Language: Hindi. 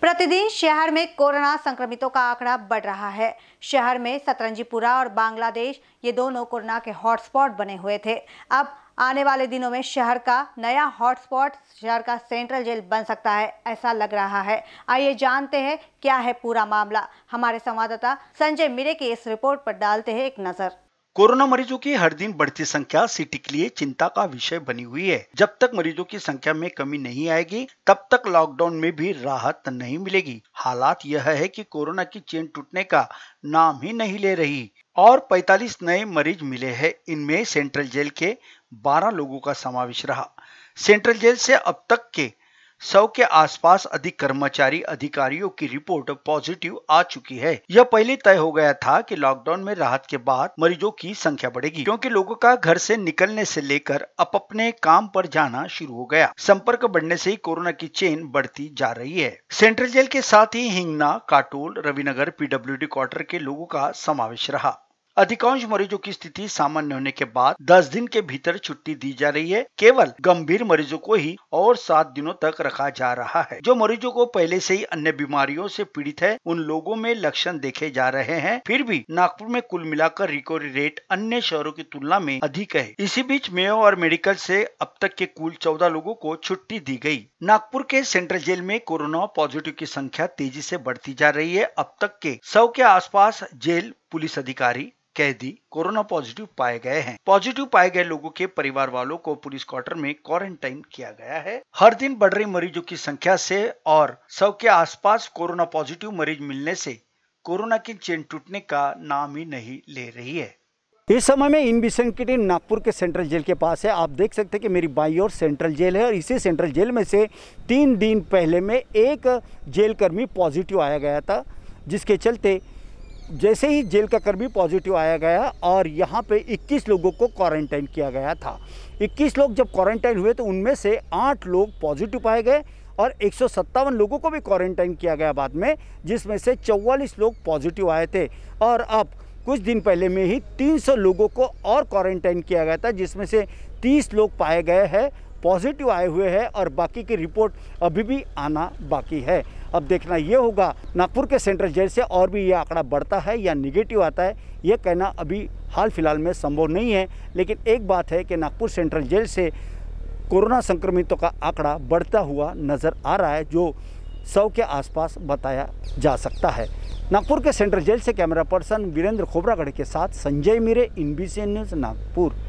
प्रतिदिन शहर में कोरोना संक्रमितों का आंकड़ा बढ़ रहा है शहर में सतरंजीपुरा और बांग्लादेश ये दोनों कोरोना के हॉटस्पॉट बने हुए थे अब आने वाले दिनों में शहर का नया हॉटस्पॉट शहर का सेंट्रल जेल बन सकता है ऐसा लग रहा है आइए जानते हैं क्या है पूरा मामला हमारे संवाददाता संजय मिरे की इस रिपोर्ट पर डालते हैं एक नज़र कोरोना मरीजों की हर दिन बढ़ती संख्या सिटी के लिए चिंता का विषय बनी हुई है जब तक मरीजों की संख्या में कमी नहीं आएगी तब तक लॉकडाउन में भी राहत नहीं मिलेगी हालात यह है कि कोरोना की चेन टूटने का नाम ही नहीं ले रही और 45 नए मरीज मिले हैं इनमें सेंट्रल जेल के 12 लोगों का समावेश रहा सेंट्रल जेल से अब तक के सौ के आसपास अधिक कर्मचारी अधिकारियों की रिपोर्ट पॉजिटिव आ चुकी है यह पहले तय हो गया था कि लॉकडाउन में राहत के बाद मरीजों की संख्या बढ़ेगी क्योंकि लोगों का घर से निकलने से लेकर अब अपने काम पर जाना शुरू हो गया संपर्क बढ़ने से ही कोरोना की चेन बढ़ती जा रही है सेंट्रल जेल के साथ ही हिंगना काटोल रविनगर पीडब्ल्यू क्वार्टर के लोगों का समावेश रहा अधिकांश मरीजों की स्थिति सामान्य होने के बाद 10 दिन के भीतर छुट्टी दी जा रही है केवल गंभीर मरीजों को ही और सात दिनों तक रखा जा रहा है जो मरीजों को पहले से ही अन्य बीमारियों से पीड़ित है उन लोगों में लक्षण देखे जा रहे हैं फिर भी नागपुर में कुल मिलाकर रिकवरी रेट अन्य शहरों की तुलना में अधिक है इसी बीच मेयो और मेडिकल से अब तक के कुल चौदह लोगों को छुट्टी दी गई नागपुर के सेंट्रल जेल में कोरोना पॉजिटिव की संख्या तेजी से बढ़ती जा रही है अब तक के सौ के आसपास जेल पुलिस अधिकारी कैदी कोरोना पॉजिटिव पाए गए हैं पॉजिटिव पाए गए लोगों के परिवार वालों को पुलिस क्वार्टर में क्वारंटाइन किया गया है हर दिन बढ़ रही मरीजों की संख्या से और सौ के आसपास कोरोना पॉजिटिव मरीज मिलने से कोरोना की चेन टूटने का नाम ही नहीं ले रही है इस समय में इन बिशन की टीम नागपुर के सेंट्रल जेल के पास है आप देख सकते हैं कि मेरी बाई और सेंट्रल जेल है और इसी सेंट्रल जेल में से तीन दिन पहले में एक जेलकर्मी पॉजिटिव आया गया था जिसके चलते जैसे ही जेल का कर्मी पॉजिटिव आया गया और यहाँ पे 21 लोगों को क्वारंटाइन किया गया था 21 लोग जब क्वारंटाइन हुए तो उनमें से आठ लोग पॉजिटिव पाए गए और एक लोगों को भी क्वारंटाइन किया गया बाद में जिसमें से चौवालीस लोग पॉजिटिव आए थे और अब कुछ दिन पहले में ही 300 लोगों को और क्वारंटाइन किया गया था जिसमें से 30 लोग पाए गए हैं पॉजिटिव आए हुए हैं और बाकी की रिपोर्ट अभी भी आना बाकी है अब देखना ये होगा नागपुर के सेंट्रल जेल से और भी ये आंकड़ा बढ़ता है या निगेटिव आता है ये कहना अभी हाल फिलहाल में संभव नहीं है लेकिन एक बात है कि नागपुर सेंट्रल जेल से कोरोना संक्रमितों का आंकड़ा बढ़ता हुआ नज़र आ रहा है जो सौ के आसपास बताया जा सकता है नागपुर के सेंट्रल जेल से कैमरा पर्सन वीरेंद्र खोबरागढ़ के साथ संजय मीरे इन न्यूज़ नागपुर